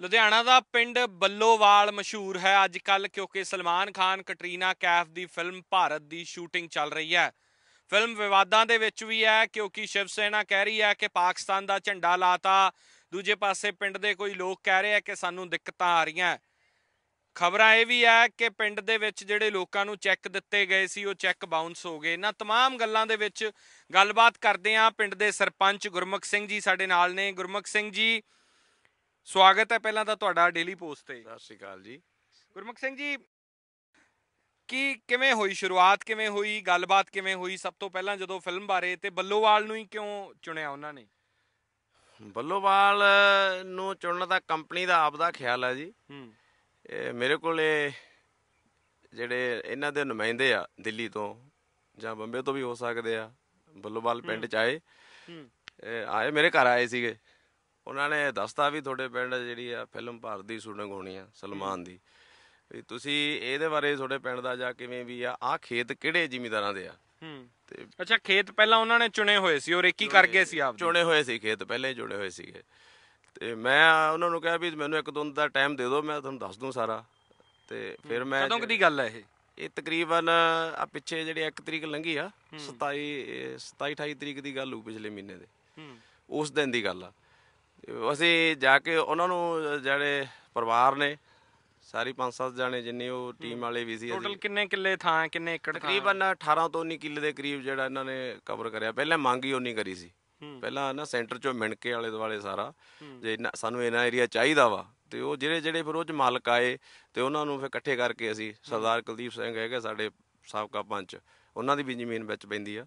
ਲੁਧਿਆਣਾ ਦਾ ਪਿੰਡ ਬੱਲੋਵਾਲ ਮਸ਼ਹੂਰ ਹੈ ਅੱਜ ਕੱਲ ਕਿਉਂਕਿ ਸਲਮਾਨ ਖਾਨ ਕਟਰੀਨਾ ਕੈਫ ਦੀ ਫਿਲਮ ਭਾਰਤ ਦੀ ਸ਼ੂਟਿੰਗ ਚੱਲ ਰਹੀ ਹੈ ਫਿਲਮ ਵਿਵਾਦਾਂ ਦੇ ਵਿੱਚ ਵੀ ਹੈ ਕਿਉਂਕਿ ਸ਼ਿਵ ਸੈਨਾ ਕਹਿ ਰਹੀ ਹੈ ਕਿ ਪਾਕਿਸਤਾਨ ਦਾ ਝੰਡਾ ਲਾਤਾ ਦੂਜੇ ਪਾਸੇ ਪਿੰਡ ਦੇ ਕੋਈ ਲੋਕ ਕਹਿ ਰਹੇ ਆ ਕਿ ਸਾਨੂੰ ਦਿੱਕਤਾਂ ਆ ਰਹੀਆਂ ਖਬਰਾਂ ਇਹ ਵੀ ਹੈ ਕਿ ਪਿੰਡ ਦੇ ਵਿੱਚ ਜਿਹੜੇ ਲੋਕਾਂ ਨੂੰ ਚੈੱਕ ਦਿੱਤੇ ਗਏ ਸੀ ਉਹ ਚੈੱਕ ਬਾਉਂਸ ਹੋ ਗਏ ਇਹਨਾਂ तमाम ਗੱਲਾਂ ਦੇ ਵਿੱਚ ਗੱਲਬਾਤ ਕਰਦੇ ਆ ਪਿੰਡ ਦੇ ਸਰਪੰਚ ਗੁਰਮੁਖ ਸਿੰਘ ਜੀ ਸਾਡੇ ਨਾਲ ਨੇ ਗੁਰਮੁਖ ਸਿੰਘ ਜੀ ਸਵਾਗਤ ਹੈ ਪਹਿਲਾਂ ਤਾਂ ਤੁਹਾਡਾ ਡੇਲੀ ਪੋਸਟ ਤੇ ਸਤਿ ਸ਼੍ਰੀ ਅਕਾਲ ਜੀ ਗੁਰਮੁਖ ਸਿੰਘ ਜੀ ਕੀ ਕਿਵੇਂ ਹੋਈ ਸ਼ੁਰੂਆਤ ਕਿਵੇਂ ਹੋਈ ਗੱਲਬਾਤ ਕਿਵੇਂ ਹੋਈ ਸਭ ਤੋਂ ਪਹਿਲਾਂ ਜਦੋਂ ਫਿਲਮ ਬਾਰੇ ਤੇ ਬੱਲੋਵਾਲ ਨੂੰ ਹੀ ਕਿਉਂ ਚੁਣਿਆ ਉਹਨਾਂ ਨੇ ਬੱਲੋਵਾਲ ਨੂੰ ਚੁਣਨ ਦਾ ਕੰਪਨੀ ਦਾ ਆਪ ਦਾ ਖਿਆਲ ਹੈ ਜੀ ਹੂੰ ਮੇਰੇ ਕੋਲੇ ਜਿਹੜੇ ਇਹਨਾਂ ਦੇ ਨੁਮਾਇੰਦੇ ਆ ਦਿੱਲੀ ਤੋਂ ਜਾਂ ਬੰਬੇ ਤੋਂ ਵੀ ਹੋ ਸਕਦੇ ਆ ਬੱਲੋਵਾਲ ਪਿੰਡ ਚ ਆਏ ਹੂੰ ਆਏ ਮੇਰੇ ਘਰ ਆਏ ਸੀਗੇ ਉਹਨਾਂ ਨੇ ਦੱਸਤਾ ਵੀ ਤੁਹਾਡੇ ਪਿੰਡ ਜਿਹੜੀ ਆ ਫਿਲਮ ਭਾਰਤ ਦੀ ਸ਼ੂਟਿੰਗ ਹੋਣੀ ਆ ਸਲਮਾਨ ਦੀ ਵੀ ਤੁਸੀਂ ਇਹਦੇ ਬਾਰੇ ਤੁਹਾਡੇ ਪਿੰਡ ਦਾ ਜਾ ਕਿਵੇਂ ਵੀ ਆ ਆ ਖੇਤ ਕਿਹੜੇ ਜ਼ਿਮੀਦਾਰਾਂ ਦੇ ਆ ਹੂੰ ਤੇ ਅੱਛਾ ਖੇਤ ਪਹਿਲਾਂ ਉਹਨਾਂ ਨੇ ਚੁਣੇ ਹੋਏ ਸੀ ਔਰ ਰੇਕੀ ਕਰ ਗਏ ਸੀ ਆਪ ਚੁਣੇ ਹੋਏ ਸੀ ਖੇਤ ਪਹਿਲੇ ਚੁਣੇ ਹੋਏ ਸੀਗੇ ਤੇ ਮੈਂ ਉਹਨਾਂ ਨੂੰ ਕਿਹਾ ਵੀ ਮੈਨੂੰ ਇੱਕ ਦਿਨ ਦਾ ਟਾਈਮ ਦੇ ਦਿਓ ਮੈਂ ਤੁਹਾਨੂੰ ਦੱਸ ਦੂੰ ਸਾਰਾ ਤੇ ਫਿਰ ਮੈਂ ਕਦੋਂ ਦੀ ਗੱਲ ਹੈ ਇਹ ਇਹ ਤਕਰੀਬਨ ਆ ਪਿੱਛੇ ਜਿਹੜੇ 1 ਤਰੀਕ ਲੰਘੀ ਆ 27 27 28 ਤਰੀਕ ਦੀ ਗੱਲ ਹੋ ਪਿਛਲੇ ਮਹੀਨੇ ਦੇ ਹੂੰ ਉਸ ਦਿਨ ਦੀ ਗੱਲ ਆ ਅਸੀਂ ਜਾ ਕੇ ਉਹਨਾਂ ਨੂੰ ਜਿਹੜੇ ਪਰਿਵਾਰ ਨੇ ਸਾਰੀ 5-7 ਜਾਣੇ ਜਿੰਨੇ ਉਹ ਟੀਮ ਵਾਲੇ ਵੀ ਸੀ ਟੋਟਲ ਕਿੰਨੇ ਕਿੱਲੇ ਥਾਂ ਕਿੰਨੇ ਏਕੜ ਤਕਰੀਬਨ 18 ਤੋਂ 19 ਕਿੱਲੇ ਦੇ ਕਰੀਬ ਜਿਹੜਾ ਇਹਨਾਂ ਨੇ ਕਵਰ ਕਰਿਆ ਪਹਿਲਾਂ ਮੰਗ ਹੀ ਉਨੀ ਕਰੀ ਸੀ ਪਹਿਲਾਂ ਨਾ ਸੈਂਟਰ ਚੋਂ ਮਿਣਕੇ ਵਾਲੇ ਦੁਆਲੇ ਸਾਰਾ ਜੇ ਸਾਨੂੰ ਇਹਨਾਂ ਏਰੀਆ ਚਾਹੀਦਾ ਵਾ ਤੇ ਉਹ ਜਿਹੜੇ ਜਿਹੜੇ ਫਿਰ ਉਹ ਚ ਮਾਲਕ ਆਏ ਤੇ ਉਹਨਾਂ ਨੂੰ ਫਿਰ ਇਕੱਠੇ ਕਰਕੇ ਅਸੀਂ ਸਰਦਾਰ ਕੁਲਦੀਪ ਸਿੰਘ ਹੈਗੇ ਸਾਡੇ ਸਾਬਕਾ ਪੰਚ ਉਹਨਾਂ ਦੀ ਵੀ ਜ਼ਮੀਨ ਵਿੱਚ ਪੈਂਦੀ ਆ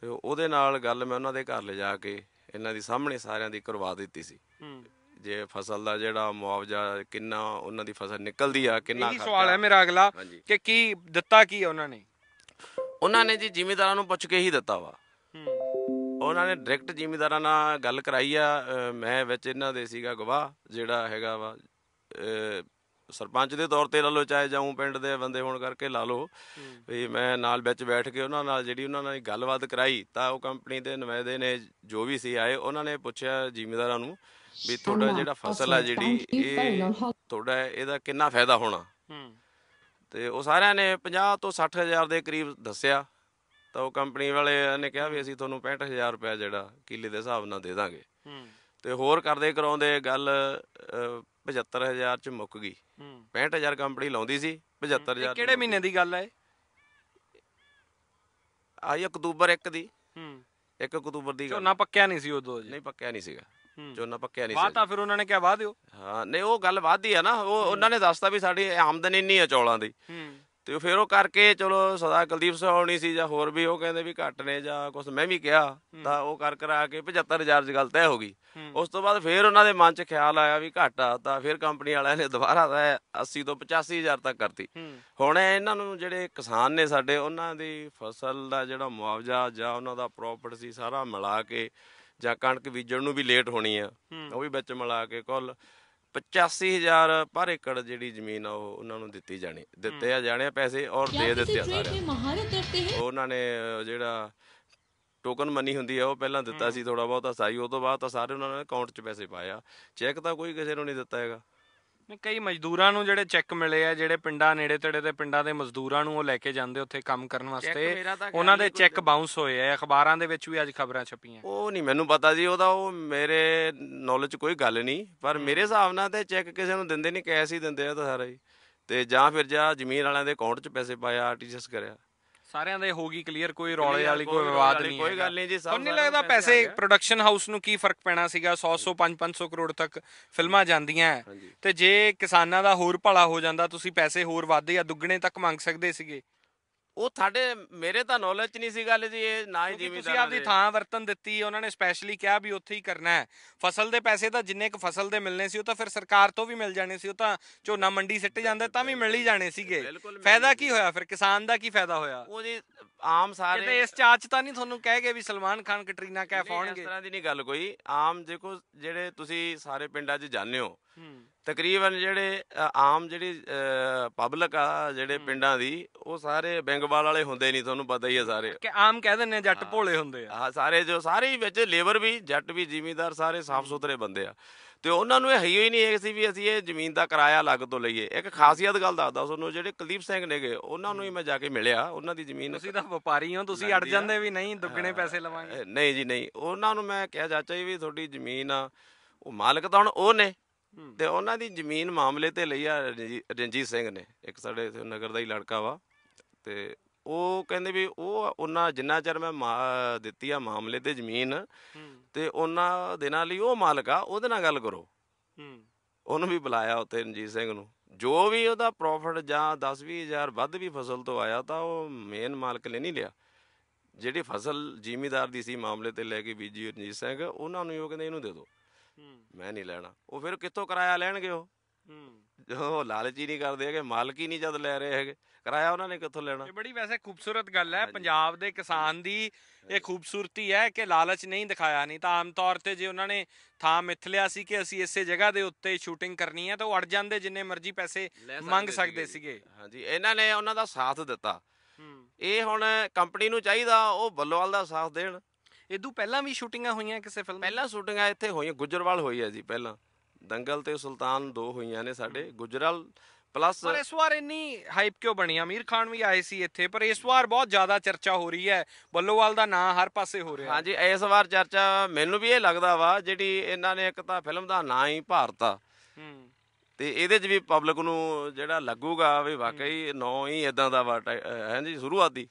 ਤੇ ਉਹਦੇ ਨਾਲ ਗੱਲ ਮੈਂ ਉਹਨਾਂ ਦੇ ਘਰ ਲੈ ਜਾ ਕੇ ਇਹਨਾਂ ਦੀ ਸਾਹਮਣੇ ਸਾਰਿਆਂ ਦੀ ਕਰਵਾ ਦਿੱਤੀ ਸੀ ਜੇ ਫਸਲ ਦਾ ਜਿਹੜਾ ਮੁਆਵਜ਼ਾ ਕਿੰਨਾ ਉਹਨਾਂ ਦੀ ਫਸਲ ਨਿਕਲਦੀ ਆ ਕਿੰਨਾ ਖਰਚਾ ਇਹ ਸਵਾਲ ਹੈ ਮੇਰਾ ਅਗਲਾ ਕਿ ਕੀ ਦਿੱਤਾ ਕੀ ਉਹਨਾਂ ਨੇ ਉਹਨਾਂ ਨੇ ਜੀ ਜ਼ਿਮੀਦਾਰਾਂ ਨੂੰ ਪੁੱਛ ਕੇ ਹੀ ਦਿੱਤਾ ਵਾ ਉਹਨਾਂ ਨੇ ਡਾਇਰੈਕਟ ਜ਼ਿਮੀਦਾਰਾਂ ਨਾਲ ਗੱਲ ਕਰਾਈ ਆ ਮੈਂ ਵਿੱਚ ਇਹਨਾਂ ਦੇ ਸੀਗਾ ਗਵਾਹ ਜਿਹੜਾ ਹੈਗਾ ਵਾ ਸਰਪੰਚ ਦੇ ਤੌਰ ਤੇ ਲਾ ਲਓ ਚਾਹੇ ਜਾਉਂ ਪਿੰਡ ਦੇ ਬੰਦੇ ਹੋਣ ਕਰਕੇ ਲਾ ਲਓ ਵੀ ਮੈਂ ਨਾਲ ਵਿੱਚ ਬੈਠ ਕੇ ਉਹਨਾਂ ਨਾਲ ਜਿਹੜੀ ਉਹਨਾਂ ਨਾਲ ਗੱਲਬਾਤ ਕਰਾਈ ਤਾਂ ਉਹ ਕੰਪਨੀ ਦੇ ਨੁਮਾਇਦੇ ਨੇ ਜੋ ਵੀ ਸੀ ਆਏ ਉਹਨਾਂ ਨੇ ਪੁੱਛਿਆ ਜ਼ਿੰਮੇਦਾਰਾਂ ਨੂੰ ਵੀ ਤੁਹਾਡਾ ਜਿਹੜਾ ਫਸਲ ਆ ਜਿਹੜੀ ਇਹ ਤੁਹਾਡਾ ਇਹਦਾ ਕਿੰਨਾ ਫਾਇਦਾ ਹੋਣਾ ਤੇ ਉਹ ਸਾਰਿਆਂ ਨੇ 50 ਤੋਂ 60000 ਦੇ ਕਰੀਬ ਦੱਸਿਆ ਤਾਂ ਉਹ ਕੰਪਨੀ ਵਾਲੇ ਨੇ ਕਿਹਾ ਵੀ ਅਸੀਂ ਤੁਹਾਨੂੰ 65000 ਰੁਪਏ ਜਿਹੜਾ ਕਿੱਲੇ ਦੇ ਹਿਸਾਬ ਨਾਲ ਦੇ ਦਾਂਗੇ ਤੇ ਹੋਰ ਕਰਦੇ ਕਰਾਉਂਦੇ ਗੱਲ 75000 ਚ ਮੁੱਕ ਗਈ 65000 ਕੰਪਨੀ ਲਾਉਂਦੀ ਸੀ 75000 ਕਿਹੜੇ ਮਹੀਨੇ ਦੀ ਗੱਲ ਹੈ ਆਈ ਅਕਤੂਬਰ 1 ਦੀ ਹੂੰ 1 ਅਕਤੂਬਰ ਦੀ ਝੋਨਾ ਪੱਕਿਆ ਨਹੀਂ ਸੀ ਉਦੋਂ ਜੀ ਨਹੀਂ ਪੱਕਿਆ ਨਹੀਂ ਸੀਗਾ ਝੋਨਾ ਪੱਕਿਆ ਨਹੀਂ ਸੀ ਬਾਤਾ ਫਿਰ ਉਹਨਾਂ ਨੇ ਕਿਹਾ ਵਾਹ ਦਿਓ ਹਾਂ ਨਹੀਂ ਉਹ ਗੱਲ ਵਾਦੀ ਆ ਨਾ ਉਹ ਉਹਨਾਂ ਨੇ ਦੱਸਤਾ ਵੀ ਸਾਡੀ ਆਮਦਨ ਇੰਨੀ ਆ ਚੌਲਾਂ ਦੀ ਤੇ ਫਿਰ ਉਹ ਕਰਕੇ ਚਲੋ ਸਦਾ ਕੁਲਦੀਪ ਸੋਹਣੀ ਸੀ ਜਾਂ ਹੋਰ ਵੀ ਉਹ ਕਹਿੰਦੇ ਵੀ ਘੱਟ ਨੇ ਜਾਂ ਕੁਝ ਮੈਂ ਵੀ ਕਿਹਾ ਤਾਂ ਉਹ ਕਰ ਕਰਾ ਕੇ 75000 ਦੀ ਗੱਲ ਤੈ ਹੋ ਗਈ ਉਸ ਤੋਂ ਬਾਅਦ ਫਿਰ ਉਹਨਾਂ ਦੇ ਮਨ 'ਚ ਖਿਆਲ ਆਇਆ ਵੀ ਘੱਟ ਆ ਤਾਂ ਫਿਰ ਕੰਪਨੀ ਵਾਲਿਆਂ ਨੇ ਦੁਬਾਰਾ ਤਾਂ 80 ਤੋਂ 85000 ਤੱਕ ਕਰਤੀ ਹੁਣ ਇਹਨਾਂ ਨੂੰ ਜਿਹੜੇ ਕਿਸਾਨ ਨੇ ਸਾਡੇ ਉਹਨਾਂ ਦੀ ਫਸਲ ਦਾ ਜਿਹੜਾ ਮੁਆਵਜ਼ਾ ਜਾਂ ਉਹਨਾਂ ਦਾ ਪ੍ਰਾਪਰਟੀ ਸੀ ਸਾਰਾ ਮਿਲਾ ਕੇ ਜਾਂ ਕਣਕ ਬੀਜਣ ਨੂੰ ਵੀ ਲੇਟ ਹੋਣੀ ਆ ਉਹ ਵੀ ਵਿੱਚ ਮਿਲਾ ਕੇ ਕੁੱਲ 85000 ਪਰ ਏਕੜ ਜਿਹੜੀ ਜ਼ਮੀਨ ਆ ਉਹ ਉਹਨਾਂ ਨੂੰ ਦਿੱਤੀ ਜਾਣੀ ਦਿੱਤੇ ਆ ਜਾਣੇ ਪੈਸੇ ਔਰ ਦੇ ਦਿੱਤੇ ਆ ਸਾਰੇ ਉਹਨਾਂ ਨੇ ਜਿਹੜਾ ਟੋਕਨ ਮਨੀ ਹੁੰਦੀ ਆ ਉਹ ਪਹਿਲਾਂ ਦਿੱਤਾ ਸੀ ਥੋੜਾ ਬਹੁਤਾ ਸਾਈ ਉਹ ਤੋਂ ਬਾਅਦ ਤਾਂ ਸਾਰੇ ਉਹਨਾਂ ਨੇ ਅਕਾਊਂਟ 'ਚ ਪੈਸੇ ਪਾਏ ਆ ਚੈੱਕ ਤਾਂ ਕੋਈ ਕਿਸੇ ਨੂੰ ਨਹੀਂ ਦਿੱਤਾ ਹੈਗਾ ਨੇ ਕਈ ਮਜ਼ਦੂਰਾਂ ਨੂੰ ਜਿਹੜੇ ਚੈੱਕ ਮਿਲੇ ਆ ਜਿਹੜੇ ਪਿੰਡਾਂ ਨੇੜੇ ਤੇੜੇ ਦੇ ਪਿੰਡਾਂ ਦੇ ਮਜ਼ਦੂਰਾਂ ਨੂੰ ਉਹ ਲੈ ਕੇ ਜਾਂਦੇ ਉੱਥੇ ਕੰਮ ਕਰਨ ਵਾਸਤੇ ਉਹਨਾਂ ਦੇ ਚੈੱਕ ਬਾਉਂਸ ਹੋਏ ਆ ਅਖਬਾਰਾਂ ਦੇ ਵਿੱਚ ਵੀ ਅੱਜ ਖਬਰਾਂ ਛਪੀਆਂ ਉਹ ਨਹੀਂ ਮੈਨੂੰ ਪਤਾ ਜੀ ਉਹਦਾ ਉਹ ਮੇਰੇ ਨੌਲੇਜ ਕੋਈ ਗੱਲ ਨਹੀਂ ਪਰ ਮੇਰੇ ਹਿਸਾਬ ਨਾਲ ਤੇ ਚੈੱਕ ਕਿਸੇ ਨੂੰ ਦਿੰਦੇ ਨਹੀਂ ਕੈਸ਼ ਹੀ ਦਿੰਦੇ ਆ ਤਾਂ ਸਾਰੇ ਤੇ ਜਾਂ ਫਿਰ ਜਾਂ ਜ਼ਮੀਨ ਵਾਲਿਆਂ ਦੇ ਅਕਾਊਂਟ 'ਚ ਪੈਸੇ ਪਾਇਆ ਆਰਟੀਜੀਐਸ ਕਰਿਆ ਸਾਰਿਆਂ ਦੇ ਹੋ ਗਈ ਕਲੀਅਰ ਕੋਈ ਰੌਲੇ ਵਾਲੀ ਕੋਈ ਵਿਵਾਦ ਨਹੀਂ ਕੋਈ ਗੱਲ ਨਹੀਂ ਜੀ ਸਭ ਨਹੀਂ ਲੱਗਦਾ ਪੈਸੇ ਪ੍ਰੋਡਕਸ਼ਨ ਹਾਊਸ ਨੂੰ ਕੀ ਫਰਕ ਪੈਣਾ ਸੀਗਾ 100 100 500 ਕਰੋੜ ਤੱਕ ਫਿਲਮਾਂ ਜਾਂਦੀਆਂ ਤੇ ਜੇ ਕਿਸਾਨਾਂ ਦਾ ਹੋਰ ਭਲਾ ਹੋ ਜਾਂਦਾ ਤੁਸੀਂ ਪੈਸੇ ਹੋਰ ਵਾਧੇ ਜਾਂ ਦੁੱਗਣੇ ਤੱਕ ਮੰਗ ਸਕਦੇ ਸੀਗੇ ਉਹ ਤੁਹਾਡੇ ਮੇਰੇ ਤਾਂ ਨੌਲੇਜ ਨਹੀਂ ਸੀ ਗੱਲ ਜੀ ਇਹ ਨਾ ਹੀ ਜਿਵੇਂ ਤੁਸੀਂ ਆਪਦੀ ਥਾਂ ਵਰਤਨ ਦਿੱਤੀ ਉਹਨਾਂ ਨੇ ਸਪੈਸ਼ਲੀ ਕਿਹਾ ਵੀ ਉੱਥੇ ਹੀ ਕਰਨਾ ਹੈ ਫਸਲ ਦੇ ਪੈਸੇ ਤਾਂ ਜਿੰਨੇ ਕ ਫਸਲ ਦੇ ਮਿਲਨੇ ਸੀ ਉਹ ਤਾਂ ਫਿਰ ਸਰਕਾਰ ਤੋਂ ਵੀ ਮਿਲ ਜਾਣੇ ਸੀ ਉਹ ਤਾਂ ਝੋਨਾ ਮੰਡੀ ਸਿੱਟ ਜਾਂਦਾ ਤਾਂ ਵੀ ਮਿਲ ਹੀ ਜਾਣੇ ਸੀਗੇ ਫਾਇਦਾ ਕੀ ਹੋਇਆ ਫਿਰ ਕਿਸਾਨ ਦਾ ਕੀ ਫਾਇਦਾ ਹੋਇਆ ਉਹ ਜੀ ਆਮ ਸਾਰੇ ਕਿਤੇ ਇਸ ਚਾਚ ਤਾਂ ਨਹੀਂ ਤੁਹਾਨੂੰ ਕਹਿ ਗਏ ਵੀ ਸਲਮਾਨ ਖਾਨ ਕਟਰੀਨਾ ਕੈਫ ਆਉਣਗੇ ਇਸ ਤਰ੍ਹਾਂ ਦੀ ਨਹੀਂ ਗੱਲ ਕੋਈ ਆਮ ਦੇਖੋ ਜਿਹੜੇ ਤੁਸੀਂ ਸਾਰੇ ਪਿੰਡਾਂ 'ਚ ਜਾਂਦੇ ਹੋ ਤਕਰੀਬਨ ਜਿਹੜੇ ਆਮ ਜਿਹੜੀ ਪਬਲਿਕ ਆ ਜਿਹੜੇ ਪਿੰਡਾਂ ਦੀ ਉਹ ਸਾਰੇ ਬੈਂਗਵਾਲ ਵਾਲੇ ਹੁੰਦੇ ਨਹੀਂ ਤੁਹਾਨੂੰ ਪਤਾ ਹੀ ਆ ਸਾਰੇ ਕਿ ਆਮ ਕਹਿ ਦਿੰਦੇ ਆ ਜੱਟ ਭੋਲੇ ਹੁੰਦੇ ਆ ਹਾਂ ਸਾਰੇ ਜੋ ਸਾਰੇ ਵਿੱਚ ਲੇਬਰ ਵੀ ਜੱਟ ਵੀ ਜ਼ਿਮੀਂਦਾਰ ਸਾਰੇ ਸਾਫ਼ ਸੁਥਰੇ ਬੰਦੇ ਆ ਤੇ ਉਹਨਾਂ ਨੂੰ ਇਹ ਹੀ ਨਹੀਂ ਸੀ ਵੀ ਅਸੀਂ ਇਹ ਜ਼ਮੀਨ ਦਾ ਕਿਰਾਇਆ ਲੱਗ ਤੋਂ ਲਈਏ ਇੱਕ ਖਾਸੀਅਤ ਗੱਲ ਦੱਸਦਾ ਤੁਹਾਨੂੰ ਜਿਹੜੇ ਕੁਲਦੀਪ ਸਿੰਘ ਨੇਗੇ ਉਹਨਾਂ ਨੂੰ ਹੀ ਮੈਂ ਜਾ ਕੇ ਮਿਲਿਆ ਉਹਨਾਂ ਦੀ ਜ਼ਮੀਨ ਅਸੀਂ ਤਾਂ ਵਪਾਰੀ ਹੋ ਤੁਸੀਂ ਅੜ ਜਾਂਦੇ ਵੀ ਨਹੀਂ ਦੁੱਗਣੇ ਪੈਸੇ ਲਵਾਂਗੇ ਨਹੀਂ ਜੀ ਨਹੀਂ ਉਹਨਾਂ ਨੂੰ ਮੈਂ ਕਿਹਾ ਚਾਚਾ ਜੀ ਵੀ ਤੁਹਾਡੀ ਜ਼ਮੀਨ ਆ ਉਹ ਮਾਲਕ ਤਾਂ ਹੁਣ ਉਹ ਨੇ ਤੇ ਉਹਨਾਂ ਦੀ ਜ਼ਮੀਨ ਮਾਮਲੇ ਤੇ ਲਈ ਆ ਰਣਜੀਤ ਸਿੰਘ ਨੇ ਇੱਕ ਸਾਡੇ ਇਥੇ ਨਗਰ ਦਾ ਹੀ ਲੜਕਾ ਵਾ ਤੇ ਉਹ ਕਹਿੰਦੇ ਵੀ ਉਹ ਉਹਨਾਂ ਜਿੰਨਾ ਚਿਰ ਮੈਂ ਦਿੱਤੀ ਆ ਮਾਮਲੇ ਤੇ ਜ਼ਮੀਨ ਤੇ ਉਹਨਾਂ ਦੇ ਨਾਲ ਹੀ ਉਹ ਮਾਲਕ ਆ ਉਹਦੇ ਨਾਲ ਗੱਲ ਕਰੋ ਉਹਨੂੰ ਵੀ ਬੁਲਾਇਆ ਉੱਥੇ ਰਣਜੀਤ ਸਿੰਘ ਨੂੰ ਜੋ ਵੀ ਉਹਦਾ ਪ੍ਰੋਫਿਟ ਜਾਂ 10-20000 ਵੱਧ ਵੀ ਫਸਲ ਤੋਂ ਆਇਆ ਤਾਂ ਉਹ ਮੇਨ ਮਾਲਕ ਨੇ ਨਹੀਂ ਲਿਆ ਜਿਹੜੀ ਫਸਲ ਜ਼ਿਮੀਦਾਰ ਦੀ ਸੀ ਮਾਮਲੇ ਤੇ ਲੈ ਕੇ ਬੀਜੀ ਰਣਜੀਤ ਸਿੰਘ ਉਹਨਾਂ ਨੂੰ ਉਹ ਕਹਿੰਦੇ ਇਹਨੂੰ ਦੇ ਦਿਓ ਮੈਂ ਨਹੀਂ ਲੈਣਾ ਉਹ ਫਿਰ ਕਿੱਥੋਂ ਕਿਰਾਇਆ ਲੈਣਗੇ ਉਹ ਉਹ ਲਾਲਚ ਹੀ ਨਹੀਂ ਕਰਦੇ ਹੈਗੇ ਮਾਲਕ ਹੀ ਨਹੀਂ ਜਦ ਲੈ ਰਹੇ ਹੈਗੇ ਕਿਰਾਇਆ ਉਹਨਾਂ ਨੇ ਕਿੱਥੋਂ ਲੈਣਾ ਇਹ ਬੜੀ ਵੈਸੇ ਖੂਬਸੂਰਤ ਗੱਲ ਹੈ ਪੰਜਾਬ ਦੇ ਕਿਸਾਨ ਦੀ ਇਹ ਖੂਬਸੂਰਤੀ ਹੈ ਕਿ ਲਾਲਚ ਨਹੀਂ ਦਿਖਾਇਆ ਨਹੀਂ ਤਾਂ ਆਮ ਤੌਰ ਤੇ ਜੇ ਉਹਨਾਂ ਨੇ ਥਾਂ ਮਿੱਥ ਲਿਆ ਸੀ ਕਿ ਅਸੀਂ ਇਸੇ ਜਗ੍ਹਾ ਦੇ ਉੱਤੇ ਸ਼ੂਟਿੰਗ ਕਰਨੀ ਹੈ ਤਾਂ ਉਹ ਅੜ ਜਾਂਦੇ ਜਿੰਨੇ ਮਰਜ਼ੀ ਪੈਸੇ ਮੰਗ ਸਕਦੇ ਸੀਗੇ ਹਾਂਜੀ ਇਹਨਾਂ ਨੇ ਉਹਨਾਂ ਦਾ ਸਾਥ ਦਿੱਤਾ ਇਹ ਹੁਣ ਕੰਪਨੀ ਨੂੰ ਚਾਹੀਦਾ ਉਹ ਬੱਲੋਵਾਲ ਦਾ ਸਾਥ ਦੇਣ ਇਦੋਂ ਪਹਿਲਾਂ ਵੀ ਸ਼ੂਟਿੰਗਾਂ ਹੋਈਆਂ ਕਿਸੇ ਫਿਲਮ ਪਹਿਲਾਂ ਸ਼ੂਟਿੰਗਾਂ ਇੱਥੇ ਹੋਈਆਂ ਗੁਜਰਵਾਲ ਹੋਈ ਹੈ ਜੀ ਪਹਿਲਾਂ ਦੰਗਲ ਤੇ ਸੁਲਤਾਨ ਦੋ ਹੋਈਆਂ ਨੇ ਸਾਡੇ ਗੁਜਰਾਲ ਪਲੱਸ ਪਰ ਇਸ ਵਾਰ ਇੰਨੀ ਹਾਈਪ ਕਿਉਂ ਬਣੀ ਅਮੀਰ ਖਾਨ ਵੀ ਆਏ ਸੀ ਇੱਥੇ ਪਰ ਇਸ ਵਾਰ ਬਹੁਤ ਜ਼ਿਆਦਾ ਚਰਚਾ ਹੋ ਰਹੀ ਹੈ ਬੱਲੋਵਾਲ ਦਾ ਨਾਂ ਹਰ ਪਾਸੇ ਹੋ ਰਿਹਾ ਹਾਂਜੀ ਇਸ ਵਾਰ ਚਰਚਾ ਮੈਨੂੰ ਵੀ ਇਹ ਲੱਗਦਾ ਵਾ ਜਿਹੜੀ ਇਹਨਾਂ ਨੇ ਇੱਕ ਤਾਂ ਫਿਲਮ ਦਾ ਨਾਂ ਹੀ ਭਾਰਤ ਆ ਤੇ ਇਹਦੇ 'ਚ ਵੀ ਪਬਲਿਕ ਨੂੰ ਜਿਹੜਾ ਲੱਗੂਗਾ ਵੀ ਵਾਕਈ ਨੌ ਹੀ ਇਦਾਂ ਦਾ ਵਾ ਹਾਂਜੀ ਸ਼ੁਰੂਆਤੀ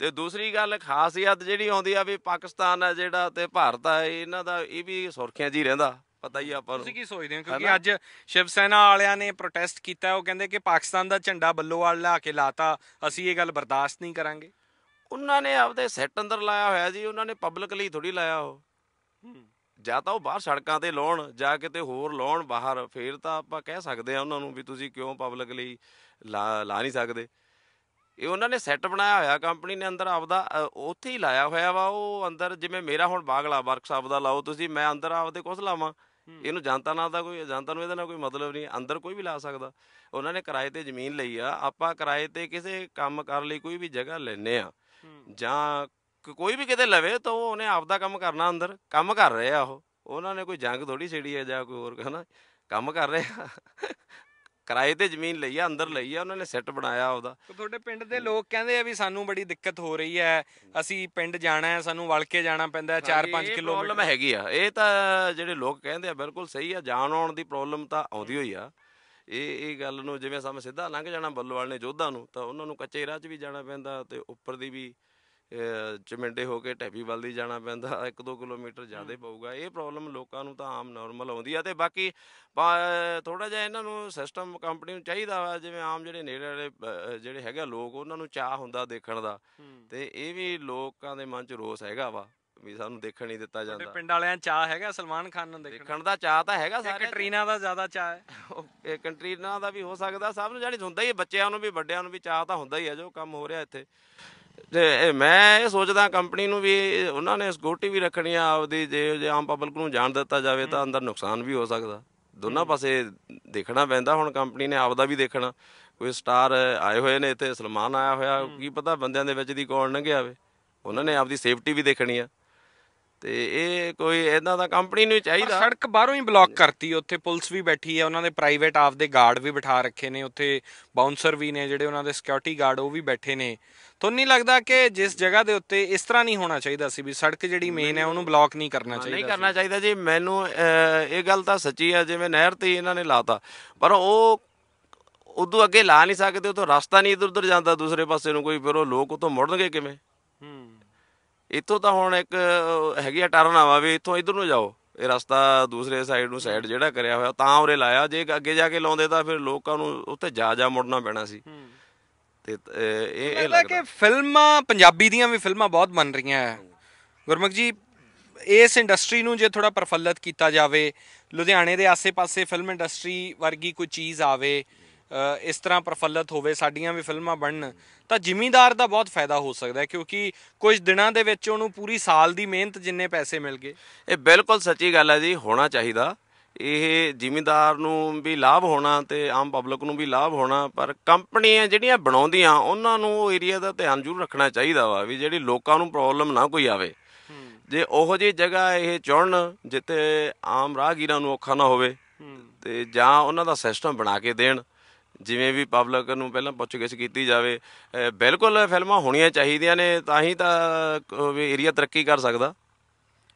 ਤੇ ਦੂਸਰੀ ਗੱਲ ਖਾਸੀਅਤ ਜਿਹੜੀ ਆਉਂਦੀ ਆ ਵੀ ਪਾਕਿਸਤਾਨ ਆ ਜਿਹੜਾ ਤੇ ਭਾਰਤ ਆ ਇਹਨਾਂ ਦਾ ਇਹ ਵੀ ਸੁਰਖੀਆਂ ਜੀ ਰਹਿੰਦਾ ਪਤਾ ਹੀ ਆਪਾਂ ਨੂੰ ਤੁਸੀਂ ਕੀ ਸੋਚਦੇ ਹੋ ਕਿਉਂਕਿ ਅੱਜ ਸ਼ਿਵ ਸੈਨਾ ਵਾਲਿਆਂ ਨੇ ਪ੍ਰੋਟੈਸਟ ਕੀਤਾ ਉਹ ਕਹਿੰਦੇ ਕਿ ਪਾਕਿਸਤਾਨ ਦਾ ਝੰਡਾ ਬੱਲੋਵਾਲ ਲਾ ਕੇ ਲਾਤਾ ਅਸੀਂ ਇਹ ਗੱਲ ਬਰਦਾਸ਼ਤ ਨਹੀਂ ਕਰਾਂਗੇ ਉਹਨਾਂ ਨੇ ਆਪਦੇ ਸੈੱਟ ਅੰਦਰ ਲਾਇਆ ਹੋਇਆ ਜੀ ਉਹਨਾਂ ਨੇ ਪਬਲਿਕਲੀ ਥੋੜੀ ਲਾਇਆ ਉਹ ਜਾਂ ਤਾਂ ਉਹ ਬਾਹਰ ਸੜਕਾਂ ਤੇ ਲਾਉਣ ਜਾਂ ਕਿਤੇ ਹੋਰ ਲਾਉਣ ਬਾਹਰ ਫੇਰ ਤਾਂ ਆਪਾਂ ਕਹਿ ਸਕਦੇ ਆ ਉਹਨਾਂ ਨੂੰ ਵੀ ਤੁਸੀਂ ਕਿਉਂ ਪਬਲਿਕਲੀ ਲਾ ਨਹੀਂ ਸਕਦੇ ਇਹ ਉਹਨਾਂ ਨੇ ਸੈੱਟ ਬਣਾਇਆ ਹੋਇਆ ਕੰਪਨੀ ਨੇ ਅੰਦਰ ਆਪਦਾ ਉੱਥੇ ਹੀ ਲਾਇਆ ਹੋਇਆ ਵਾ ਉਹ ਅੰਦਰ ਜਿਵੇਂ ਮੇਰਾ ਹੁਣ ਬਾਗਲਾ ਵਰਕਸ਼ਾਪ ਦਾ ਲਾਓ ਤੁਸੀਂ ਮੈਂ ਅੰਦਰ ਆਪਦੇ ਕੁਝ ਲਾਵਾਂ ਇਹਨੂੰ ਜਨਤਾ ਨਾਲ ਦਾ ਕੋਈ ਜਨਤਾ ਨੂੰ ਇਹਦਾ ਨਾਲ ਕੋਈ ਮਤਲਬ ਨਹੀਂ ਅੰਦਰ ਕੋਈ ਵੀ ਲਾ ਸਕਦਾ ਉਹਨਾਂ ਨੇ ਕਿਰਾਏ ਤੇ ਜ਼ਮੀਨ ਲਈ ਆ ਆਪਾਂ ਕਿਰਾਏ ਤੇ ਕਿਸੇ ਕੰਮ ਕਰਨ ਲਈ ਕੋਈ ਵੀ ਜਗ੍ਹਾ ਲੈਨੇ ਆ ਜਾਂ ਕੋਈ ਵੀ ਕਿਤੇ ਲਵੇ ਤਾਂ ਉਹ ਉਹਨੇ ਆਪਦਾ ਕੰਮ ਕਰਨਾ ਅੰਦਰ ਕੰਮ ਕਰ ਰਿਹਾ ਉਹ ਉਹਨਾਂ ਨੇ ਕੋਈ ਜੰਗ ਥੋੜੀ ਛੇੜੀ ਹੈ ਜਾਂ ਕੋਈ ਹੋਰ ਹਨਾ ਕੰਮ ਕਰ ਰਿਹਾ ਕਿਰਾਏ ਤੇ ਜ਼ਮੀਨ ਲਈ ਆ ਅੰਦਰ ਲਈ ਆ ਉਹਨਾਂ ਨੇ ਸੈੱਟ ਬਣਾਇਆ ਉਹਦਾ ਤੁਹਾਡੇ ਪਿੰਡ ਦੇ ਲੋਕ ਕਹਿੰਦੇ ਆ ਵੀ ਸਾਨੂੰ ਬੜੀ ਦਿੱਕਤ ਹੋ ਰਹੀ ਹੈ ਅਸੀਂ ਪਿੰਡ ਜਾਣਾ ਹੈ ਸਾਨੂੰ ਵਲ ਕੇ ਜਾਣਾ ਪੈਂਦਾ ਹੈ 4-5 ਕਿਲੋਮੀਟਰ ਪ੍ਰੋਬਲਮ ਹੈਗੀ ਆ ਇਹ ਤਾਂ ਜਿਹੜੇ ਲੋਕ ਕਹਿੰਦੇ ਆ ਬਿਲਕੁਲ ਸਹੀ ਆ ਜਾਣ ਆਉਣ ਦੀ ਪ੍ਰੋਬਲਮ ਤਾਂ ਆਉਂਦੀ ਹੋਈ ਆ ਇਹ ਇਹ ਗੱਲ ਨੂੰ ਜਿਵੇਂ ਸਮਾਂ ਸਿੱਧਾ ਲੰਘ ਜਾਣਾ ਬੱਲੋਵਾਲ ਨੇ ਜੋਧਾ ਨੂੰ ਤਾਂ ਉਹਨਾਂ ਨੂੰ ਕੱਚੇ ਰਾਹ 'ਚ ਵੀ ਜਾਣਾ ਪੈਂਦਾ ਤੇ ਉੱਪਰ ਦੀ ਵੀ ਚਮਿੰਡੇ ਹੋ ਕੇ ਟੈਪੀ ਵੱਲ ਦੀ ਜਾਣਾ ਪੈਂਦਾ 1-2 ਕਿਲੋਮੀਟਰ ਜ਼ਿਆਦਾ ਪਊਗਾ ਇਹ ਪ੍ਰੋਬਲਮ ਲੋਕਾਂ ਨੂੰ ਤਾਂ ਆਮ ਨਾਰਮਲ ਆਉਂਦੀ ਆ ਤੇ ਬਾਕੀ ਥੋੜਾ ਜਿਹਾ ਇਹਨਾਂ ਨੂੰ ਸਿਸਟਮ ਕੰਪਨੀ ਨੂੰ ਚਾਹੀਦਾ ਵਾ ਜਿਵੇਂ ਆਮ ਜਿਹੜੇ ਨੇੜੇ ਵਾਲੇ ਜਿਹੜੇ ਹੈਗਾ ਲੋਕ ਉਹਨਾਂ ਨੂੰ ਚਾਹ ਹੁੰਦਾ ਦੇਖਣ ਦਾ ਤੇ ਇਹ ਵੀ ਲੋਕਾਂ ਦੇ ਮਨ 'ਚ ਰੋਸ ਹੈਗਾ ਵਾ ਵੀ ਸਾਨੂੰ ਦੇਖਣ ਨਹੀਂ ਦਿੱਤਾ ਜਾਂਦਾ ਪਿੰਡ ਵਾਲਿਆਂ ਚਾਹ ਹੈਗਾ ਸਲਮਾਨ ਖਾਨ ਨੂੰ ਦੇਖਣ ਦਾ ਚਾਹ ਤਾਂ ਹੈਗਾ ਸਾਰੇ ਕੈਟਰੀਨਾ ਦਾ ਜ਼ਿਆਦਾ ਚਾਹ ਹੈ ਇਹ ਕੰਟਰੀਨਾ ਦਾ ਵੀ ਹੋ ਸਕਦਾ ਸਭ ਨੂੰ ਜਾਨੀ ਹੁੰਦਾ ਹੀ ਬੱਚਿਆਂ ਨੂੰ ਵੀ ਵੱਡਿਆਂ ਨੂੰ ਵੀ ਚਾਹ ਤਾਂ ਹੁੰਦਾ ਹੀ ਹੈ ਜੋ ਕੰਮ ਹੋ ਰਿਹਾ ਇੱਥੇ ਤੇ ਮੈਂ ਇਹ ਸੋਚਦਾ ਕੰਪਨੀ ਨੂੰ ਵੀ ਉਹਨਾਂ ਨੇ ਸਕਿਉਰਟੀ ਵੀ ਰੱਖਣੀ ਆ ਆਪਦੀ ਜੇ ਜੇ ਆਮ ਪਬਲਿਕ ਨੂੰ ਜਾਣ ਦਿੱਤਾ ਜਾਵੇ ਤਾਂ ਅੰਦਰ ਨੁਕਸਾਨ ਵੀ ਹੋ ਸਕਦਾ ਦੋਨਾਂ ਪਾਸੇ ਦੇਖਣਾ ਪੈਂਦਾ ਹੁਣ ਕੰਪਨੀ ਨੇ ਆਪਦਾ ਵੀ ਦੇਖਣਾ ਕੋਈ ਸਟਾਰ ਆਏ ਹੋਏ ਨੇ ਇੱਥੇ ਸਲਮਾਨ ਆਇਆ ਹੋਇਆ ਕੀ ਪਤਾ ਬੰਦਿਆਂ ਦੇ ਵਿੱਚ ਦੀ ਕੌਣ ਲੰਘਿਆ ਆਵੇ ਉਹਨਾਂ ਨੇ ਆਪਦੀ ਸੇਫਟੀ ਵੀ ਦੇਖਣੀ ਆ ਤੇ ਇਹ ਕੋਈ ਇਹਨਾਂ ਦਾ ਕੰਪਨੀ ਨੂੰ ਚਾਹੀਦਾ ਸੜਕ ਬਾਹਰੋਂ ਹੀ ਬਲੌਕ ਕਰਤੀ ਉੱਥੇ ਪੁਲਿਸ ਵੀ ਬੈਠੀ ਹੈ ਉਹਨਾਂ ਦੇ ਪ੍ਰਾਈਵੇਟ ਆਫ ਦੇ ਗਾਰਡ ਵੀ ਬਿਠਾ ਰੱਖੇ ਨੇ ਉੱਥੇ ਬਾਉਂਸਰ ਵੀ ਨੇ ਜਿਹੜੇ ਉਹਨਾਂ ਦੇ ਸਿਕਿਉਰਿਟੀ ਗਾਰਡ ਉਹ ਵੀ ਬੈਠੇ ਨੇ ਤੁਹਾਨੂੰ ਨਹੀਂ ਲੱਗਦਾ ਕਿ ਜਿਸ ਜਗ੍ਹਾ ਦੇ ਉੱਤੇ ਇਸ ਤਰ੍ਹਾਂ ਨਹੀਂ ਹੋਣਾ ਚਾਹੀਦਾ ਸੀ ਵੀ ਸੜਕ ਜਿਹੜੀ ਮੇਨ ਹੈ ਉਹਨੂੰ ਬਲੌਕ ਨਹੀਂ ਕਰਨਾ ਚਾਹੀਦਾ ਨਹੀਂ ਕਰਨਾ ਚਾਹੀਦਾ ਜੀ ਮੈਨੂੰ ਇਹ ਗੱਲ ਤਾਂ ਸੱਚੀ ਹੈ ਜਿਵੇਂ ਨਹਿਰ ਤੇ ਇਹਨਾਂ ਨੇ ਲਾਤਾ ਪਰ ਉਹ ਉਦੋਂ ਅੱਗੇ ਲਾ ਨਹੀਂ ਸਕਦੇ ਉਹ ਤਾਂ ਰਸਤਾ ਨਹੀਂ ਇਧਰ ਉਧਰ ਜਾਂਦਾ ਦੂਸਰੇ ਪਾਸੇ ਨੂੰ ਕੋਈ ਫਿਰ ਉਹ ਲੋਕ ਉਤੋਂ ਮੁੜਨਗੇ ਕਿਵੇਂ ਇੱਥੋਂ ਤਾਂ ਹੁਣ ਇੱਕ ਹੈਗੀ ਆ ਟਰਨ ਆਵਾ ਵੀ ਇੱਥੋਂ ਇਧਰ ਨੂੰ ਜਾਓ ਇਹ ਰਸਤਾ ਦੂਸਰੇ ਸਾਈਡ ਨੂੰ ਸਾਈਡ ਜਿਹੜਾ ਕਰਿਆ ਹੋਇਆ ਤਾਂ ਉਰੇ ਲਾਇਆ ਜੇ ਅੱਗੇ ਜਾ ਕੇ ਲਾਉਂਦੇ ਤਾਂ ਫਿਰ ਲੋਕਾਂ ਨੂੰ ਉੱਥੇ ਜਾ ਜਾ ਮੁੜਨਾ ਪੈਣਾ ਸੀ ਤੇ ਇਹ ਇਹ ਲੱਗਦਾ ਕਿ ਫਿਲਮਾਂ ਪੰਜਾਬੀ ਦੀਆਂ ਵੀ ਫਿਲਮਾਂ ਬਹੁਤ ਬਣ ਰਹੀਆਂ ਹੈ ਗੁਰਮੁਖ ਜੀ ਇਸ ਇੰਡਸਟਰੀ ਨੂੰ ਜੇ ਥੋੜਾ ਪਰਫਲਤ ਕੀਤਾ ਜਾਵੇ ਲੁਧਿਆਣੇ ਦੇ ਆਸ-ਪਾਸੇ ਫਿਲਮ ਇੰਡਸਟਰੀ ਵਰਗੀ ਕੋਈ ਚੀਜ਼ ਆਵੇ ਇਸ ਤਰ੍ਹਾਂ ਪ੍ਰਫੁੱਲਤ ਹੋਵੇ ਸਾਡੀਆਂ ਵੀ ਫਿਲਮਾਂ ਬਣਨ ਤਾਂ ਜ਼ਿਮੀਂਦਾਰ ਦਾ ਬਹੁਤ ਫਾਇਦਾ ਹੋ ਸਕਦਾ ਹੈ ਕਿਉਂਕਿ ਕੁਝ ਦਿਨਾਂ ਦੇ ਵਿੱਚ ਉਹਨੂੰ ਪੂਰੀ ਸਾਲ ਦੀ ਮਿਹਨਤ ਜਿੰਨੇ ਪੈਸੇ ਮਿਲ ਗਏ ਇਹ ਬਿਲਕੁਲ ਸੱਚੀ ਗੱਲ ਹੈ ਜੀ ਹੋਣਾ ਚਾਹੀਦਾ ਇਹ ਜ਼ਿਮੀਂਦਾਰ ਨੂੰ ਵੀ ਲਾਭ ਹੋਣਾ ਤੇ ਆਮ ਪਬਲਿਕ ਨੂੰ ਵੀ ਲਾਭ ਹੋਣਾ ਪਰ ਕੰਪਨੀਆਂ ਜਿਹੜੀਆਂ ਬਣਾਉਂਦੀਆਂ ਉਹਨਾਂ ਨੂੰ ਉਹ ਏਰੀਆ ਦਾ ਧਿਆਨ ਜ਼ਰੂਰ ਰੱਖਣਾ ਚਾਹੀਦਾ ਵਾ ਵੀ ਜਿਹੜੀ ਲੋਕਾਂ ਨੂੰ ਪ੍ਰੋਬਲਮ ਨਾ ਕੋਈ ਆਵੇ ਜੇ ਉਹੋ ਜੀ ਜਗ੍ਹਾ ਇਹ ਚੁਣਨ ਜਿੱਤੇ ਆਮ ਰਾਹਗੀਰਾਂ ਨੂੰ ਔਖਾ ਨਾ ਹੋਵੇ ਤੇ ਜਾਂ ਉਹਨਾਂ ਦਾ ਸਿਸਟਮ ਬਣਾ ਕੇ ਦੇਣ ਜਿਵੇਂ ਵੀ ਪਬਲਿਕ ਨੂੰ ਪਹਿਲਾਂ ਪੁੱਛਗਿੱਛ ਕੀਤੀ ਜਾਵੇ ਬਿਲਕੁਲ ਫਿਲਮਾਂ ਹੋਣੀਆਂ ਚਾਹੀਦੀਆਂ ਨੇ ਤਾਂ ਹੀ ਤਾਂ ਏਰੀਆ ਤਰੱਕੀ ਕਰ ਸਕਦਾ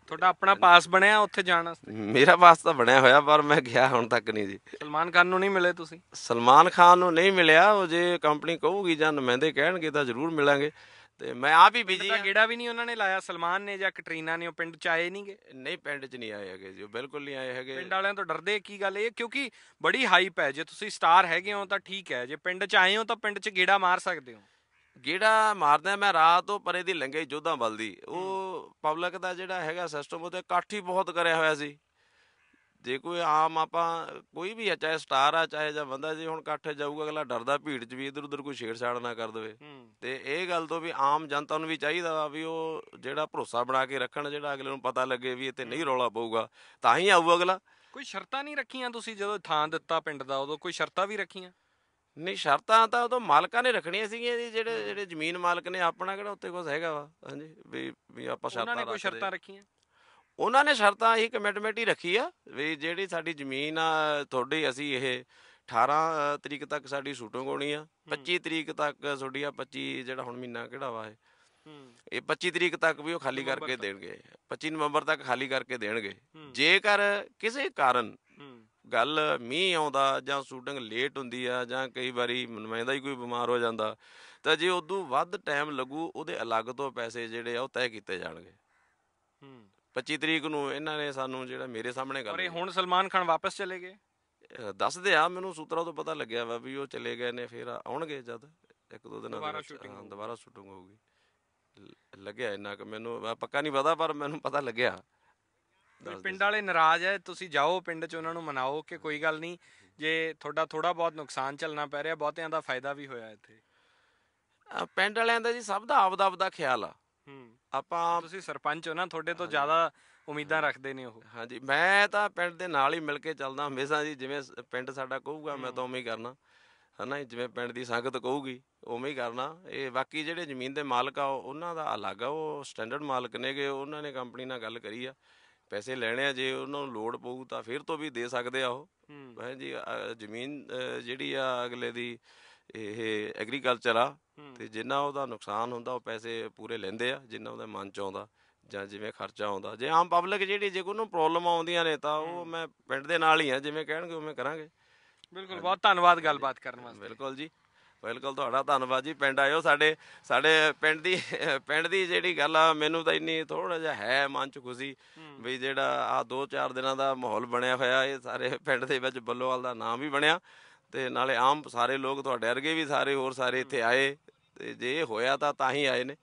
ਤੁਹਾਡਾ ਆਪਣਾ ਪਾਸ ਬਣਿਆ ਉੱਥੇ ਜਾਣ ਵਾਸਤੇ ਮੇਰਾ ਪਾਸ ਤਾਂ ਬਣਿਆ ਹੋਇਆ ਪਰ ਮੈਂ ਗਿਆ ਹੁਣ ਤੱਕ ਨਹੀਂ ਜੀ ਸਲਮਾਨ ਖਾਨ ਨੂੰ ਨਹੀਂ ਮਿਲੇ ਤੁਸੀਂ ਸਲਮਾਨ ਖਾਨ ਨੂੰ ਨਹੀਂ ਮਿਲਿਆ ਉਹ ਜੇ ਕੰਪਨੀ ਕਹੂਗੀ ਜਾਂ ਨਮਾਇंदे ਕਹਿਣਗੇ ਤਾਂ ਜ਼ਰੂਰ ਮਿਲਾਂਗੇ ਤੇ ਮੈਂ ਆ ਵੀ ਬਿਜੀ ਆ ਕਿਹੜਾ ਵੀ ਨਹੀਂ ਉਹਨਾਂ ਨੇ ਲਾਇਆ ਸਲਮਾਨ ਨੇ ਜਾਂ ਕਟਰੀਨਾ ਨੇ ਉਹ ਪਿੰਡ ਚ ਆਏ ਨਹੀਂਗੇ ਨਹੀਂ ਪਿੰਡ ਚ ਨਹੀਂ ਆਏ ਹੈਗੇ ਜੀ ਬਿਲਕੁਲ ਨਹੀਂ ਆਏ ਹੈਗੇ ਪਿੰਡ ਵਾਲਿਆਂ ਤੋਂ ਡਰਦੇ ਕੀ ਗੱਲ ਇਹ ਕਿਉਂਕਿ ਬੜੀ ਹਾਈਪ ਹੈ ਜੇ ਤੁਸੀਂ ਸਟਾਰ ਹੈਗੇ ਹੋ ਤਾਂ ਠੀਕ ਹੈ ਜੇ ਪਿੰਡ ਚ ਆਏ ਹੋ ਤਾਂ ਪਿੰਡ ਚ ਗੇੜਾ ਮਾਰ ਸਕਦੇ ਹੋ ਗੇੜਾ ਮਾਰਦਾ ਮੈਂ ਰਾਤ ਉਹ ਪਰੇ ਦੀ ਲੰਗੇ ਜੋਧਾਂ ਬਲਦੀ ਉਹ ਪਬਲਿਕ ਦਾ ਜਿਹੜਾ ਹੈਗਾ ਸਿਸਟਮ ਉਹਦੇ ਕਾਠੀ ਬਹੁਤ ਕਰਿਆ ਹੋਇਆ ਸੀ ਜੇ ਕੋਈ ਆਮ ਆਪਾਂ ਕੋਈ ਵੀ ਆ ਚਾਹੇ ਸਟਾਰ ਆ ਚਾਹੇ ਜਾਂ ਬੰਦਾ ਜੀ ਹੁਣ ਇਕੱਠੇ ਜਾਊਗਾ ਅਗਲਾ ਡਰਦਾ ਭੀੜ 'ਚ ਵੀ ਇਧਰ ਉਧਰ ਕੋਈ ਛੇੜਛਾੜ ਨਾ ਕਰ ਦੇਵੇ ਤੇ ਇਹ ਗੱਲ ਤੋਂ ਵੀ ਆਮ ਜਨਤਾ ਨੂੰ ਵੀ ਚਾਹੀਦਾ ਵਾ ਵੀ ਉਹ ਜਿਹੜਾ ਭਰੋਸਾ ਬਣਾ ਕੇ ਰੱਖਣ ਜਿਹੜਾ ਅਗਲੇ ਨੂੰ ਪਤਾ ਲੱਗੇ ਵੀ ਇੱਥੇ ਨਹੀਂ ਰੌਲਾ ਪਊਗਾ ਤਾਂ ਹੀ ਆਊ ਅਗਲਾ ਕੋਈ ਸ਼ਰਤਾਂ ਨਹੀਂ ਰੱਖੀਆਂ ਤੁਸੀਂ ਜਦੋਂ ਥਾਂ ਦਿੱਤਾ ਪਿੰਡ ਦਾ ਉਦੋਂ ਕੋਈ ਸ਼ਰਤਾਂ ਵੀ ਰੱਖੀਆਂ ਨਹੀਂ ਸ਼ਰਤਾਂ ਤਾਂ ਉਦੋਂ ਮਾਲਕਾਂ ਨੇ ਰੱਖਣੀਆਂ ਸੀਗੀਆਂ ਜੀ ਜਿਹੜੇ ਜਿਹੜੇ ਜ਼ਮੀਨ ਮਾਲਕ ਨੇ ਆਪਣਾ ਕਿਹੜਾ ਉੱਤੇ ਕੁਝ ਹੈਗਾ ਵਾ ਹਾਂਜੀ ਵੀ ਵੀ ਆਪਾਂ ਸ਼ਰਤਾਂ ਰੱਖੀਆਂ ਉਹਨਾਂ ਨੇ ਕੋਈ ਸ਼ਰਤਾਂ ਰੱਖੀਆਂ ਉਹਨਾਂ ਨੇ ਸ਼ਰਤਾਂ ਹੀ ਕਮਿਟਮੈਂਟ ਹੀ ਰੱਖੀ ਆ ਵੀ ਜਿਹੜੀ ਸਾਡੀ ਜ਼ਮੀਨ ਆ ਤੁਹਾਡੀ ਅਸੀਂ ਇਹ 18 ਤਰੀਕ ਤੱਕ ਸਾਡੀ ਸ਼ੂਟਿੰਗ ਹੋਣੀ ਆ 25 ਤਰੀਕ ਤੱਕ ਤੁਹਾਡੀ ਆ 25 ਜਿਹੜਾ ਹੁਣ ਮਹੀਨਾ ਕਿਹੜਾ ਵਾ ਇਹ ਇਹ 25 ਤਰੀਕ ਤੱਕ ਵੀ ਉਹ ਖਾਲੀ ਕਰਕੇ ਦੇਣਗੇ 25 ਨਵੰਬਰ ਤੱਕ ਖਾਲੀ ਕਰਕੇ ਦੇਣਗੇ ਜੇਕਰ ਕਿਸੇ ਕਾਰਨ ਗੱਲ ਮੀਂਹ ਆਉਂਦਾ ਜਾਂ ਸ਼ੂਟਿੰਗ ਲੇਟ ਹੁੰਦੀ ਆ ਜਾਂ ਕਈ ਵਾਰੀ ਮਨਮੈਂਦਾ ਹੀ ਕੋਈ ਬਿਮਾਰ ਹੋ ਜਾਂਦਾ ਤਾਂ ਜੇ ਉਦੋਂ ਵੱਧ ਟਾਈਮ ਲੱਗੂ ਉਹਦੇ ਅਲੱਗ ਤੋਂ ਪੈਸੇ ਜਿਹੜੇ ਆ ਉਹ ਤੈਅ ਕੀਤੇ ਜਾਣਗੇ 25 ਤਰੀਕ ਨੂੰ ਇਹਨਾਂ ਨੇ ਸਾਨੂੰ ਜਿਹੜਾ ਮੇਰੇ ਸਾਹਮਣੇ ਗੱਲ ਪਰ ਇਹ ਹੁਣ ਸਲਮਾਨ ਖਾਨ ਵਾਪਸ ਚਲੇ ਗਏ ਦੱਸਦੇ ਆ ਮੈਨੂੰ ਸੂਤਰਾਂ ਤੋਂ ਪਤਾ ਲੱਗਿਆ ਵਾ ਵੀ ਉਹ ਚਲੇ ਗਏ ਨੇ ਫਿਰ ਆਉਣਗੇ ਜਦ ਇੱਕ ਦੋ ਦਿਨਾਂ ਦੁਬਾਰਾ ਸ਼ੂਟਿੰਗ ਦੁਬਾਰਾ ਸ਼ੂਟਿੰਗ ਹੋਊਗੀ ਲੱਗਿਆ ਇੰਨਾ ਕਿ ਮੈਨੂੰ ਪੱਕਾ ਨਹੀਂ ਪਤਾ ਪਰ ਮੈਨੂੰ ਪਤਾ ਲੱਗਿਆ ਪਿੰਡ ਵਾਲੇ ਨਾਰਾਜ਼ ਐ ਤੁਸੀਂ ਜਾਓ ਪਿੰਡ 'ਚ ਉਹਨਾਂ ਨੂੰ ਮਨਾਓ ਕਿ ਕੋਈ ਗੱਲ ਨਹੀਂ ਜੇ ਤੁਹਾਡਾ ਥੋੜਾ ਬਹੁਤ ਨੁਕਸਾਨ ਚੱਲਣਾ ਪੈ ਰਿਹਾ ਬਹੁਤਿਆਂ ਦਾ ਫਾਇਦਾ ਵੀ ਹੋਇਆ ਇੱਥੇ ਪਿੰਡ ਵਾਲਿਆਂ ਦਾ ਜੀ ਸਭ ਦਾ ਆਪ ਦਾ ਆਪ ਦਾ ਖਿਆਲ ਆ ਆਪਾਂ ਤੁਸੀਂ ਸਰਪੰਚ ਹੋ ਨਾ ਤੁਹਾਡੇ ਤੋਂ ਜ਼ਿਆਦਾ ਉਮੀਦਾਂ ਰੱਖਦੇ ਨੇ ਉਹ ਹਾਂਜੀ ਮੈਂ ਤਾਂ ਪਿੰਡ ਦੇ ਨਾਲ ਹੀ ਮਿਲ ਕੇ ਚੱਲਦਾ ਹਮੇਸ਼ਾ ਜੀ ਜਿਵੇਂ ਪਿੰਡ ਸਾਡਾ ਕਹੂਗਾ ਮੈਂ ਤਾਂ ਉਵੇਂ ਹੀ ਕਰਨਾ ਹਨਾ ਜਿਵੇਂ ਪਿੰਡ ਦੀ ਸੰਗਤ ਕਹੂਗੀ ਉਵੇਂ ਹੀ ਕਰਨਾ ਇਹ ਬਾਕੀ ਜਿਹੜੇ ਜ਼ਮੀਨ ਦੇ ਮਾਲਕ ਆ ਉਹਨਾਂ ਦਾ ਅਲੱਗ ਆ ਉਹ ਸਟੈਂਡਰਡ ਮਾਲਕ ਨੇਗੇ ਉਹਨਾਂ ਨੇ ਕੰਪਨੀ ਨਾਲ ਗੱਲ ਕਰੀ ਆ ਪੈਸੇ ਲੈਣੇ ਆ ਜੇ ਉਹਨਾਂ ਨੂੰ ਲੋੜ ਪਊ ਤਾਂ ਫਿਰ ਤੋਂ ਵੀ ਦੇ ਸਕਦੇ ਆ ਉਹ ਹਾਂਜੀ ਜ਼ਮੀਨ ਜਿਹੜੀ ਆ ਅਗਲੇ ਦੀ ਇਹ ਐਗਰੀਕਲਚਰ ਆ ਤੇ ਜਿੰਨਾ ਉਹਦਾ ਨੁਕਸਾਨ ਹੁੰਦਾ ਉਹ ਪੈਸੇ ਪੂਰੇ ਲੈਂਦੇ ਆ ਜਿੰਨਾ ਉਹਦੇ ਮਨ ਚ ਆਉਂਦਾ ਜਾਂ ਜਿਵੇਂ ਖਰਚਾ ਆਉਂਦਾ ਜੇ ਆਮ ਪਬਲਿਕ ਜਿਹੜੀ ਜੇ ਕੋਈ ਨੂੰ ਪ੍ਰੋਬਲਮ ਆਉਂਦੀਆਂ ਨੇ ਤਾਂ ਉਹ ਮੈਂ ਪਿੰਡ ਦੇ ਨਾਲ ਹੀ ਆ ਜਿਵੇਂ ਕਹਿਣਗੇ ਉਵੇਂ ਕਰਾਂਗੇ ਬਿਲਕੁਲ ਬਹੁਤ ਧੰਨਵਾਦ ਗੱਲਬਾਤ ਕਰਨ ਵਾਸਤੇ ਬਿਲਕੁਲ ਜੀ ਬਿਲਕੁਲ ਤੁਹਾਡਾ ਧੰਨਵਾਦ ਜੀ ਪਿੰਡ ਆਇਓ ਸਾਡੇ ਸਾਡੇ ਪਿੰਡ ਦੀ ਪਿੰਡ ਦੀ ਜਿਹੜੀ ਗੱਲ ਆ ਮੈਨੂੰ ਤਾਂ ਇੰਨੀ ਥੋੜਾ ਜਿਹਾ ਹੈ ਮਨ ਚ ਖੁਸ਼ੀ ਵੀ ਜਿਹੜਾ ਆ 2-4 ਦਿਨਾਂ ਦਾ ਮਾਹੌਲ ਬਣਿਆ ਹੋਇਆ ਇਹ ਸਾਰੇ ਪਿੰਡ ਦੇ ਵਿੱਚ ਬੱਲੋਵਾਲ ਦਾ ਨਾਮ ਵੀ ਬਣਿਆ ਤੇ ਨਾਲੇ ਆਮ ਸਾਰੇ ਲੋਕ ਤੁਹਾਡੇ ਵਰਗੇ ਵੀ ਸਾਰੇ ਹੋਰ ਸਾਰੇ ਇੱਥੇ ਆਏ ਤੇ ਜੇ ਹੋਇਆ ਤਾਂ ਤਾਂ ਹੀ ਆਏ ਨੇ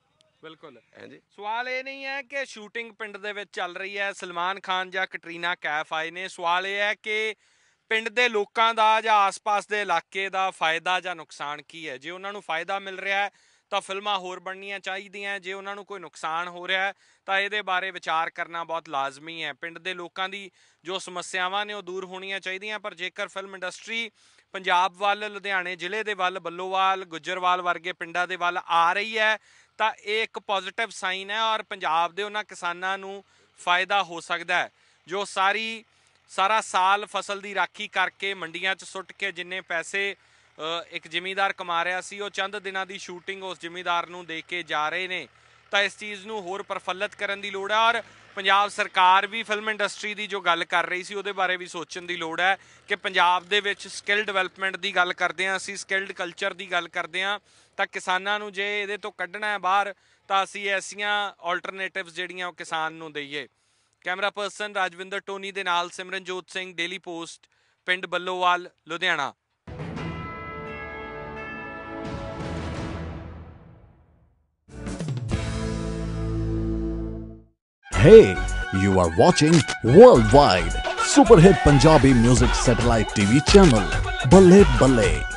ਬਿਲਕੁਲ ਹਾਂਜੀ ਸਵਾਲ ਇਹ ਨਹੀਂ ਹੈ ਕਿ ਸ਼ੂਟਿੰਗ ਪਿੰਡ ਦੇ ਵਿੱਚ ਚੱਲ ਰਹੀ ਹੈ ਸਲਮਾਨ ਖਾਨ ਜਾਂ ਕਟਰੀਨਾ ਕੈਫ ਆਏ ਨੇ ਸਵਾਲ ਇਹ ਹੈ ਕਿ ਪਿੰਡ ਦੇ ਲੋਕਾਂ ਦਾ ਜਾਂ ਆਸ-ਪਾਸ ਦੇ ਇਲਾਕੇ ਦਾ ਫਾਇਦਾ ਜਾਂ ਨੁਕਸਾਨ ਕੀ ਹੈ ਜੇ ਉਹਨਾਂ ਨੂੰ ਫਾਇਦਾ ਮਿਲ ਰਿਹਾ ਹੈ ਤਾਂ ਫਿਲਮਾਂ ਹੋਰ ਬਣਨੀਆਂ ਚਾਹੀਦੀਆਂ ਜੇ ਉਹਨਾਂ ਨੂੰ ਕੋਈ ਨੁਕਸਾਨ ਹੋ ਰਿਹਾ ਹੈ ਤਾਂ ਇਹਦੇ ਬਾਰੇ ਵਿਚਾਰ ਕਰਨਾ ਬਹੁਤ ਲਾਜ਼ਮੀ ਹੈ ਪਿੰਡ ਦੇ ਲੋਕਾਂ ਦੀ ਜੋ ਸਮੱਸਿਆਵਾਂ ਨੇ ਉਹ ਦੂਰ ਹੋਣੀਆਂ ਚਾਹੀਦੀਆਂ ਪਰ ਜੇਕਰ ਫਿਲਮ ਇੰਡਸਟਰੀ ਪੰਜਾਬ ਵੱਲ ਲੁਧਿਆਣੇ ਜ਼ਿਲ੍ਹੇ ਦੇ ਵੱਲ ਬੱਲੋਵਾਲ ਗੁੱਜਰਵਾਲ ਵਰਗੇ ਪਿੰਡਾਂ ਦੇ ਵੱਲ ਆ ਰਹੀ ਹੈ ਤਾਂ ਇਹ ਇੱਕ ਪੋਜ਼ਿਟਿਵ ਸਾਈਨ ਹੈ ਔਰ ਪੰਜਾਬ ਦੇ ਉਹਨਾਂ ਕਿਸਾਨਾਂ ਨੂੰ ਫਾਇਦਾ ਹੋ ਸਕਦਾ ਹੈ ਜੋ ਸਾਰੀ ਸਾਰਾ ਸਾਲ ਫਸਲ ਦੀ ਰਾਖੀ ਕਰਕੇ ਮੰਡੀਆਂ 'ਚ ਸੁੱਟ ਕੇ ਜਿੰਨੇ ਪੈਸੇ ਇੱਕ ਜ਼ਿਮੀਂਦਾਰ ਕਮਾ ਰਿਹਾ ਸੀ ਉਹ ਚੰਦ ਦਿਨਾਂ ਦੀ ਸ਼ੂਟਿੰਗ ਉਸ ਜ਼ਿਮੀਂਦਾਰ ਨੂੰ ਦੇ ਕੇ ਜਾ ਰਹੇ ਨੇ ਤਾਂ ਇਸ ਚੀਜ਼ ਨੂੰ ਹੋਰ ਪਰਫਲਤ ਕਰਨ ਦੀ ਲੋੜ ਹੈ ਔਰ ਪੰਜਾਬ ਸਰਕਾਰ ਵੀ ਫਿਲਮ ਇੰਡਸਟਰੀ ਦੀ ਜੋ ਗੱਲ ਕਰ ਰਹੀ ਸੀ ਉਹਦੇ ਬਾਰੇ ਵੀ ਸੋਚਣ ਦੀ ਲੋੜ ਹੈ ਕਿ ਪੰਜਾਬ ਦੇ ਵਿੱਚ ਸਕਿੱਲ ਡਿਵੈਲਪਮੈਂਟ ਦੀ ਗੱਲ ਕਰਦੇ ਹਾਂ ਅਸੀਂ ਸਕਿੱਲਡ ਕਲਚਰ ਦੀ ਗੱਲ ਕਰਦੇ ਹਾਂ ਤਾਂ ਕਿਸਾਨਾਂ ਨੂੰ ਜੇ ਇਹਦੇ ਤੋਂ ਕੱਢਣਾ ਹੈ ਬਾਹਰ ਤਾਂ ਅਸੀਂ ਐਸੀਆਂ ਆਲਟਰਨੇਟਿਵਸ ਜਿਹੜੀਆਂ ਉਹ ਕਿਸਾਨ ਨੂੰ ਦਈਏ ਕੈਮਰਾ ਪਰਸਨ ਰਾਜਵਿੰਦਰ ਟੋਨੀ ਦੇ ਨਾਲ ਸਿਮਰਨਜੋਤ ਸਿੰਘ ਡੇਲੀ ਪੋਸਟ ਪਿੰਡ Ballowal Ludhiana Hey, you are watching Worldwide Superhit Punjabi Music Satellite TV channel. Balle Balle.